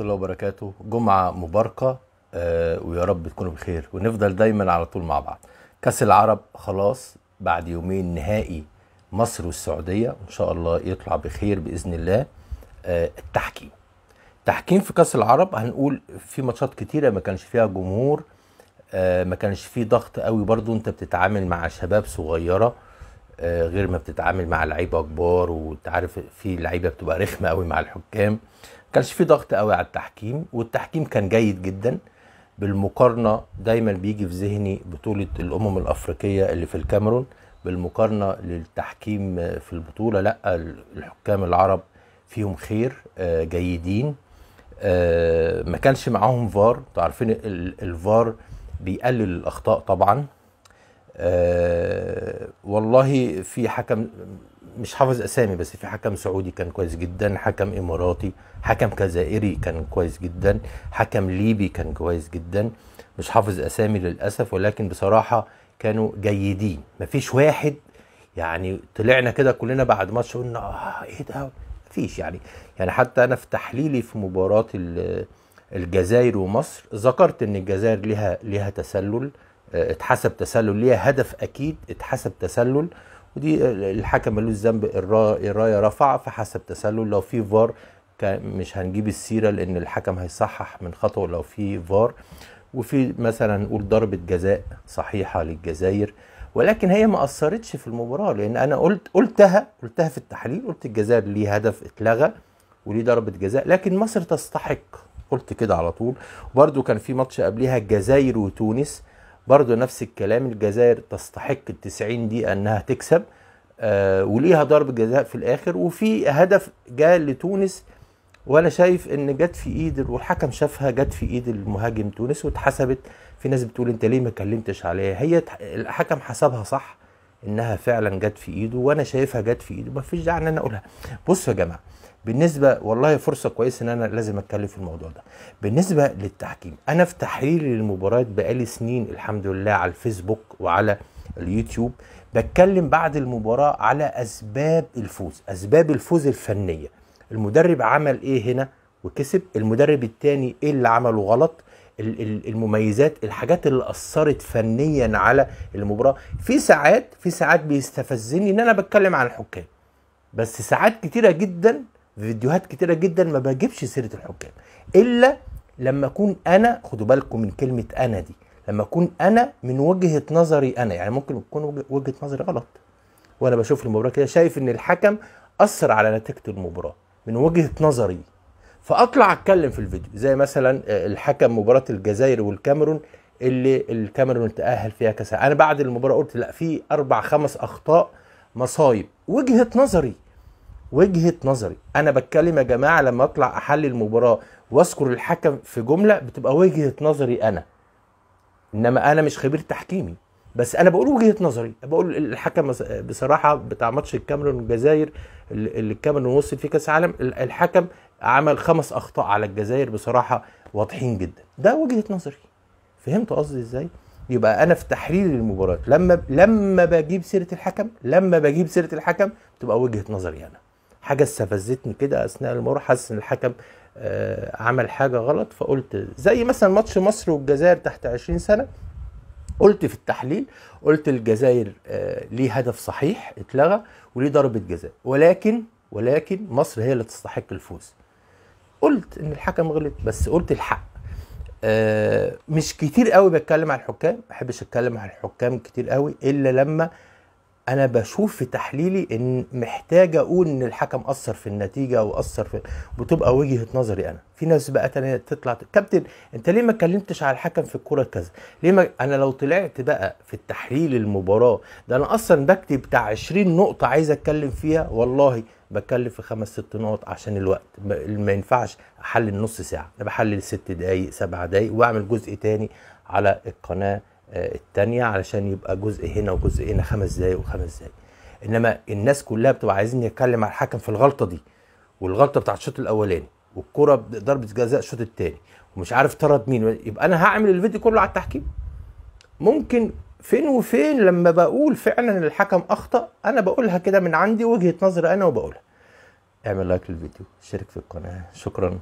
الله وبركاته جمعة مباركة آه، ويا رب تكونوا بخير ونفضل دايما على طول مع بعض كأس العرب خلاص بعد يومين نهائي مصر والسعودية إن شاء الله يطلع بخير بإذن الله آه، التحكيم تحكيم في كأس العرب هنقول في ماتشات كتيرة ما كانش فيها جمهور آه، ما كانش فيه ضغط قوي برضو انت بتتعامل مع شباب صغيره آه، غير ما بتتعامل مع لعيبه كبار وانت عارف في لعيبه بتبقى رخمه قوي مع الحكام ما كانش في ضغط قوي على التحكيم والتحكيم كان جيد جدا بالمقارنه دايما بيجي في ذهني بطوله الامم الافريقيه اللي في الكاميرون بالمقارنه للتحكيم في البطوله لا الحكام العرب فيهم خير آه، جيدين آه، ما كانش معاهم فار انتوا عارفين الفار بيقلل الاخطاء طبعا آه، والله في حكم مش حافظ اسامي بس في حكم سعودي كان كويس جدا حكم اماراتي حكم جزائري كان كويس جدا حكم ليبي كان كويس جدا مش حافظ اسامي للاسف ولكن بصراحه كانوا جيدين مفيش واحد يعني طلعنا كده كلنا بعد ماتش قلنا اه ايه ده مفيش يعني يعني حتى انا في تحليلي في مباراه الجزائر ومصر ذكرت ان الجزائر لها لها تسلل اتحسب تسلل ليها هدف اكيد اتحسب تسلل ودي الحكم ملوش ذنب الرايه رفع فحسب تسلل لو في فار مش هنجيب السيره لان الحكم هيصحح من خطأه لو في فار وفي مثلا نقول ضربه جزاء صحيحه للجزائر ولكن هي ما اثرتش في المباراه لان انا قلت قلتها قلتها في التحليل قلت الجزائر ليه هدف اتلغى وليه ضربه جزاء لكن مصر تستحق قلت كده على طول برده كان في ماتش قبلها الجزائر وتونس برضو نفس الكلام الجزائر تستحق التسعين دي انها تكسب آه، وليها ضرب جزاء في الاخر وفي هدف جاء لتونس وانا شايف ان جت في ايد والحكم شافها جت في ايد المهاجم تونس واتحسبت في ناس بتقول انت ليه ما كلمتش عليها هي الحكم حسبها صح انها فعلا جت في ايده وانا شايفها جت في ايده مفيش داعي ان انا اقولها بصوا يا جماعه بالنسبه والله فرصه كويسه ان انا لازم اتكلم في الموضوع ده بالنسبه للتحكيم انا في تحليلي للمباريات بقالي سنين الحمد لله على الفيسبوك وعلى اليوتيوب بتكلم بعد المباراه على اسباب الفوز اسباب الفوز الفنيه المدرب عمل ايه هنا وكسب المدرب التاني ايه اللي عمله غلط المميزات الحاجات اللي اثرت فنيا على المباراه في ساعات في ساعات بيستفزني ان انا بتكلم عن الحكام بس ساعات كتيره جدا فيديوهات كتيره جدا ما بجيبش سيره الحكام الا لما اكون انا خدوا بالكم من كلمه انا دي لما اكون انا من وجهه نظري انا يعني ممكن تكون وجهه نظري غلط وانا بشوف المباراه كده شايف ان الحكم اثر على نتيجه المباراه من وجهه نظري فاطلع اتكلم في الفيديو زي مثلا آه، الحكم مباراه الجزائر والكاميرون اللي الكاميرون تاهل فيها كاس انا بعد المباراه قلت لا في اربع خمس اخطاء مصايب وجهه نظري وجهه نظري انا بتكلم يا جماعه لما اطلع احلل المباراه واذكر الحكم في جمله بتبقى وجهه نظري انا انما انا مش خبير تحكيمي بس انا بقول وجهه نظري بقول الحكم بصراحه بتاع ماتش الكاميرون والجزائر اللي الكاميرون وصل فيه كاس عالم الحكم عمل خمس اخطاء على الجزائر بصراحه واضحين جدا ده وجهه نظري فهمت قصدي ازاي يبقى انا في تحليل المباراه لما لما بجيب سيره الحكم لما بجيب سيره الحكم تبقى وجهه نظري انا حاجه استفزتني كده اثناء المباراه حاسس ان الحكم آه، عمل حاجه غلط فقلت زي مثلا ماتش مصر والجزائر تحت 20 سنه قلت في التحليل قلت الجزائر آه، ليه هدف صحيح اتلغى وليه ضربه جزاء ولكن ولكن مصر هي اللي تستحق الفوز قلت ان الحكم غلط بس قلت الحق آه، مش كتير قوي بتكلم على الحكام ما بحبش اتكلم على الحكام كتير قوي الا لما انا بشوف في تحليلي ان محتاج اقول ان الحكم اثر في النتيجه واثر في بتبقى وجهه نظري انا في ناس بقى تانية تطلع كابتن انت ليه ما اتكلمتش على الحكم في الكوره كذا ليه ما... انا لو طلعت بقى في التحليل المباراه ده انا اصلا بكتب بتاع 20 نقطه عايز اتكلم فيها والله بتكلم في خمس ست نقط عشان الوقت ما ينفعش احلل نص ساعه انا بحلل ست دقايق سبع دقايق واعمل جزء تاني على القناه آه، التانية علشان يبقى جزء هنا وجزء هنا خمس دقايق وخمس دقايق انما الناس كلها بتبقى عايزين يتكلم على الحكم في الغلطه دي والغلطه بتاعت الشوط الاولاني والكره ضربه جزاء الشوط الثاني ومش عارف طرد مين يبقى انا هعمل الفيديو كله على التحكيم ممكن فين وفين لما بقول فعلا الحكم اخطا انا بقولها كده من عندي وجهه نظري انا وبقولها اعمل لايك للفيديو شارك في القناه شكرا